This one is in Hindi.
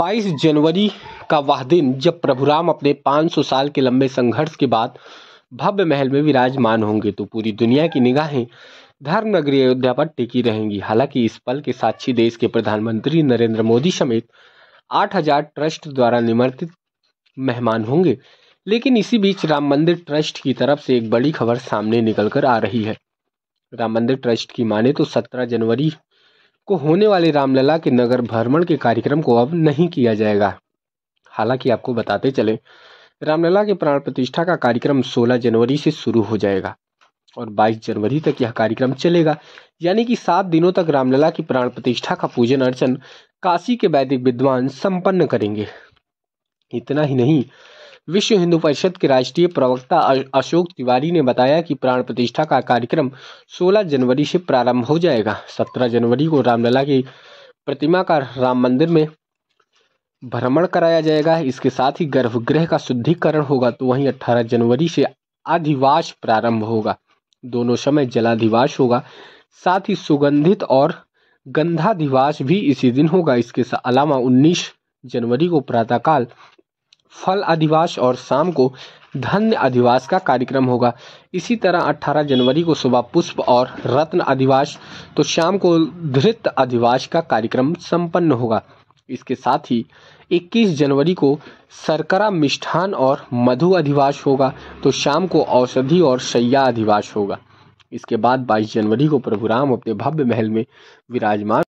बाईस जनवरी का वह दिन जब प्रभु राम अपने 500 साल के लंबे संघर्ष के बाद भव्य महल में विराजमान होंगे तो पूरी दुनिया की निगाहें धर्म नगरी अयोध्या पर टिकी रहेंगी हालांकि इस पल के साक्षी देश के प्रधानमंत्री नरेंद्र मोदी समेत 8000 ट्रस्ट द्वारा निमंत्रित मेहमान होंगे लेकिन इसी बीच राम मंदिर ट्रस्ट की तरफ से एक बड़ी खबर सामने निकल कर आ रही है राम मंदिर ट्रस्ट की माने तो 17 जनवरी को होने वाले रामलला के नगर भ्रमण के कार्यक्रम को अब नहीं किया जाएगा हालांकि आपको बताते चले रामलला के प्राण प्रतिष्ठा का कार्यक्रम 16 जनवरी से शुरू हो जाएगा और 22 जनवरी तक यह कार्यक्रम चलेगा यानी कि सात दिनों तक रामलला की प्राण प्रतिष्ठा का पूजन अर्चन काशी के वैदिक विद्वान संपन्न करेंगे इतना ही नहीं विश्व हिंदू परिषद के राष्ट्रीय प्रवक्ता अशोक तिवारी ने बताया कि प्राण प्रतिष्ठा का कार्यक्रम 16 जनवरी से प्रारंभ हो जाएगा 17 जनवरी को रामलला की प्रतिमा का राम मंदिर में भ्रमण कराया जाएगा इसके साथ ही गर्भगृह का शुद्धिकरण होगा तो वहीं 18 जनवरी से अधिवास प्रारंभ होगा दोनों समय जलाधिवास होगा साथ ही सुगंधित और गंधाधिवास भी इसी दिन होगा इसके अलावा उन्नीस जनवरी को प्रातःकाल फल अधिवास और शाम को धन्य अधिवास का कार्यक्रम होगा इसी तरह 18 जनवरी को सुबह पुष्प और रत्न अधिवास तो शाम को धृत अधिवास का कार्यक्रम संपन्न होगा इसके साथ ही 21 जनवरी को सरकरा मिष्ठान और मधु अधिवास होगा तो शाम को औषधि और शैया अधिवास होगा इसके बाद 22 जनवरी को प्रभु राम अपने भव्य महल में विराजमान